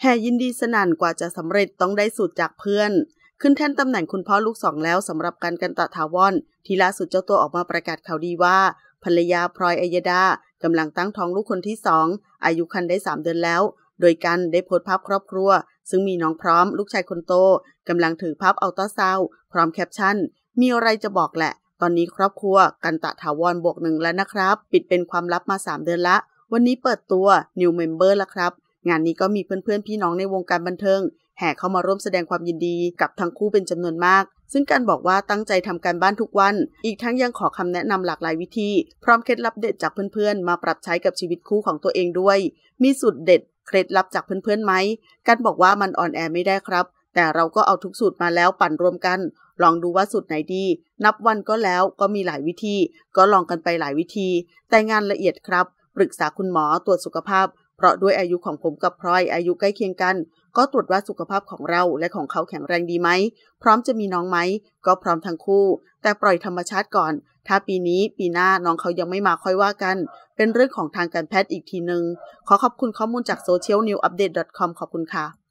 แห่ยินดีสนานกว่าจะสำเร็จต้องได้สูตรจากเพื่อน ขึ้นแท่นตำแหน่งคุณพ่อลูกสองแล้วสำหรับการกันตะทาวอนที่ล่าสุดเจ้าตัวออกมาประกาศข่าวดีว่า ภรรยาพลอยอัยดากำลังตั้งท้องลูกคนที่สองอายุคันได้สามเดือนแล้ว โดยกันได้โพสต์ภาพครอบครัว ซึ่งมีน้องพร้อมลูกชายคนโตกำลังถือภาพอัลต้าซาวพร้อมแคปชั่น มีอะไรจะบอกแหละ ตอนนี้ครอบครัวกันตะถาวรบวกหนึ่งแล้วนะครับ ปิดเป็นความลับมา3เดือนละวันนี้เปิดตัว New Member ล้วครับงานนี้ก็มีเพื่อนเพื่อนพี่น้องในวงการบันเทิงแห่เข้ามาร่วมแสดงความยินดี กับทั้งคู่เป็นจำนวนมาก ซึ่งการบอกว่าตั้งใจทำการบ้านทุกวัน อีกทั้งยังขอคำแนะนำหลากหลายวิธี พร้อมเคล็ดลับเด็ดจากเพื่อน ๆ มาปรับใช้กับชีวิตคู่ของตัวเองด้วย มีสูตรเด็ดเคล็ดลับจากเพื่อนๆไหมการบอกว่ามันอ่อนแอไม่ได้ครับ แต่เราก็เอาทุกสูตรมาแล้วปั่นรวมกัน ลองดูว่าสูตรไหนดี นับวันก็แล้วก็มีหลายวิธี ก็ลองกันไปหลายวิธี แต่งานละเอียดครับ ปรึกษาคุณหมอตรวจสุขภาพเพราะด้วยอายุของผมกับพลอยอายุใกล้เคียงกัน ก็ตรวจว่าสุขภาพของเราและของเขาแข็งแรงดีไหม พร้อมจะมีน้องไหม ก็พร้อมทั้งคู่ แต่ปล่อยธรรมชาติก่อน ถ้าปีนี้ปีหน้าน้องเขายังไม่มาค่อยว่ากัน เป็นเรื่องของทางการแพทย์อีกทีหนึง่งขอขอบคุณข้อมูลจากโซเชียลนิวอัปเดตคอมขอบคุณค่ะ